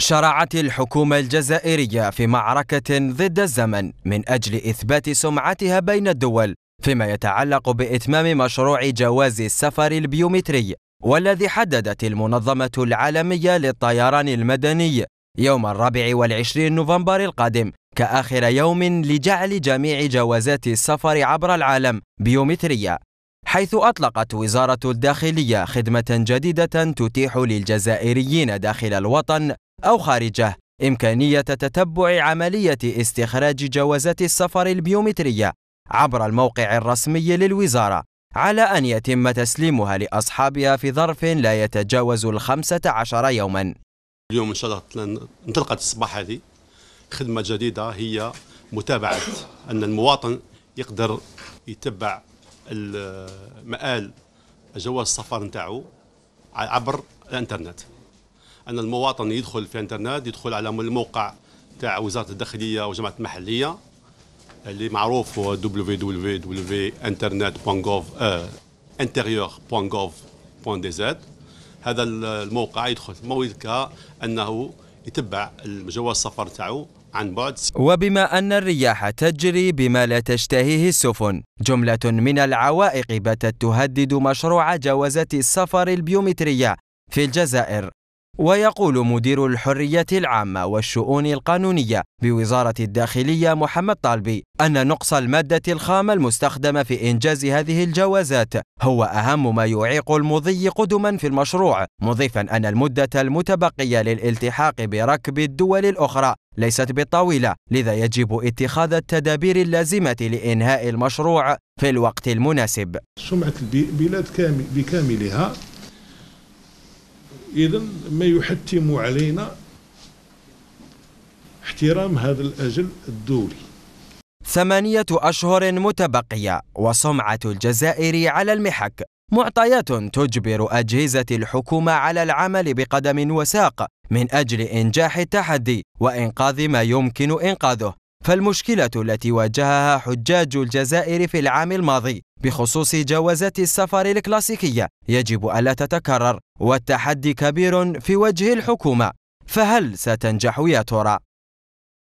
شرعت الحكومة الجزائرية في معركة ضد الزمن من أجل إثبات سمعتها بين الدول فيما يتعلق بإتمام مشروع جواز السفر البيومتري والذي حددت المنظمة العالمية للطيران المدني يوم الرابع والعشرين نوفمبر القادم كآخر يوم لجعل جميع جوازات السفر عبر العالم بيومترية حيث أطلقت وزارة الداخلية خدمة جديدة تتيح للجزائريين داخل الوطن أو خارجه إمكانية تتبع عملية استخراج جوازات السفر البيومترية عبر الموقع الرسمي للوزارة على أن يتم تسليمها لأصحابها في ظرف لا يتجاوز الخمسة عشر يوما اليوم إن شاء الله انطلقت الصباح هذه خدمة جديدة هي متابعة أن المواطن يقدر يتبع مآل جواز السفر نتاعو عبر الانترنت ان المواطن يدخل في الانترنت يدخل على الموقع تاع وزاره الداخليه وجماعه المحليه اللي معروف هو www.internet.gov.interior.gov.dz euh, هذا الموقع يدخل موقع انه يتبع جواز السفر تاعو عن بعد وبما أن الرياح تجري بما لا تشتهيه السفن جملة من العوائق باتت تهدد مشروع جوازات السفر البيومترية في الجزائر ويقول مدير الحرية العامة والشؤون القانونية بوزارة الداخلية محمد طالبي أن نقص المادة الخام المستخدمة في إنجاز هذه الجوازات هو أهم ما يعيق المضي قدما في المشروع مضيفا أن المدة المتبقية للالتحاق بركب الدول الأخرى ليست بالطويلة لذا يجب اتخاذ التدابير اللازمة لإنهاء المشروع في الوقت المناسب سمعة البلاد بكاملها إذا ما يحتم علينا احترام هذا الأجل الدولي ثمانية أشهر متبقية وسمعة الجزائر على المحك معطيات تجبر أجهزة الحكومة على العمل بقدم وساق من أجل إنجاح التحدي وإنقاذ ما يمكن إنقاذه فالمشكلة التي واجهها حجاج الجزائر في العام الماضي بخصوص جوازات السفر الكلاسيكية يجب ألا تتكرر والتحدي كبير في وجه الحكومة فهل ستنجح يا ترى؟